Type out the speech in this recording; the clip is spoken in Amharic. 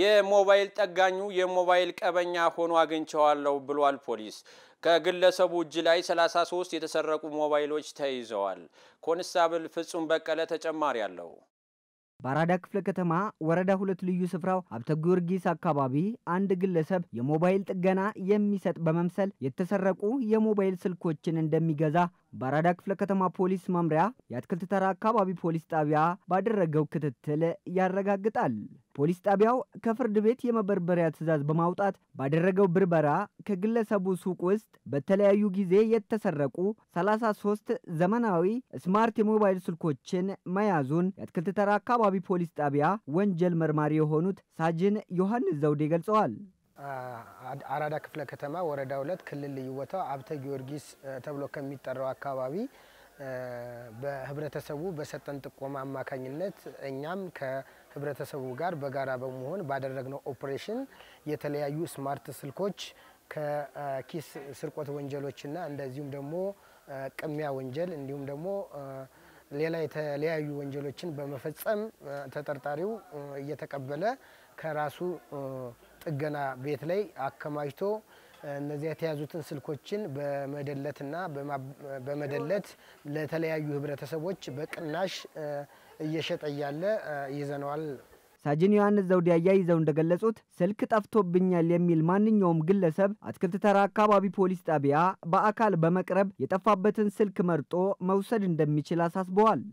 የሞባይል ጠጋኙ የሞባይል ቀበኛ ሆኖ አግኝቸዋለሁ ብሏል ፖሊስ። ከግለሰቡ እጅ ላይ 33 የተሰረቁ ሞባይሎች ተይዘዋል። ኮንስታብል ፍጹም በቀለ ተጨማሪ አለው። በአራዳ ክፍለ ከተማ ወረዳ ሁለት ልዩ ስፍራው ሀብተ ጊዮርጊስ አካባቢ አንድ ግለሰብ የሞባይል ጥገና የሚሰጥ በመምሰል የተሰረቁ የሞባይል ስልኮችን እንደሚገዛ በአራዳ ክፍለ ከተማ ፖሊስ መምሪያ የአትክልት ተራ አካባቢ ፖሊስ ጣቢያ ባደረገው ክትትል ያረጋግጣል። ፖሊስ ጣቢያው ከፍርድ ቤት የመበርበሪያ ትዕዛዝ በማውጣት ባደረገው ብርበራ ከግለሰቡ ሱቅ ውስጥ በተለያዩ ጊዜ የተሰረቁ 33 ዘመናዊ ስማርት የሞባይል ስልኮችን መያዙን የአትክልት ተራ አካባቢ ፖሊስ ጣቢያ ወንጀል መርማሪ የሆኑት ሳጅን ዮሐንስ ዘውዴ ገልጸዋል። አራዳ ክፍለ ከተማ ወረዳ ሁለት ክልል ልዩ ቦታው አብተ ጊዮርጊስ ተብሎ ከሚጠራው አካባቢ በህብረተሰቡ በሰጠን ጥቆማ አማካኝነት እኛም ከህብረተሰቡ ጋር በጋራ በመሆን ባደረግነው ኦፕሬሽን የተለያዩ ስማርት ስልኮች ከኪስ ስርቆት ወንጀሎችና እንደዚሁም ደግሞ ቅሚያ ወንጀል እንዲሁም ደግሞ ሌላ የተለያዩ ወንጀሎችን በመፈጸም ተጠርጣሪው እየተቀበለ ከራሱ ጥገና ቤት ላይ አከማችቶ እነዚያ የተያዙትን ስልኮችን በመደለትና በመደለት ለተለያዩ ህብረተሰቦች በቅናሽ እየሸጠ እያለ ይዘነዋል። ሳጅን ዮሐንስ ዘውዴ አያይዘው እንደገለጹት ስልክ ጠፍቶብኛል የሚል ማንኛውም ግለሰብ አትክልት ተራ አካባቢ ፖሊስ ጣቢያ በአካል በመቅረብ የጠፋበትን ስልክ መርጦ መውሰድ እንደሚችል አሳስበዋል።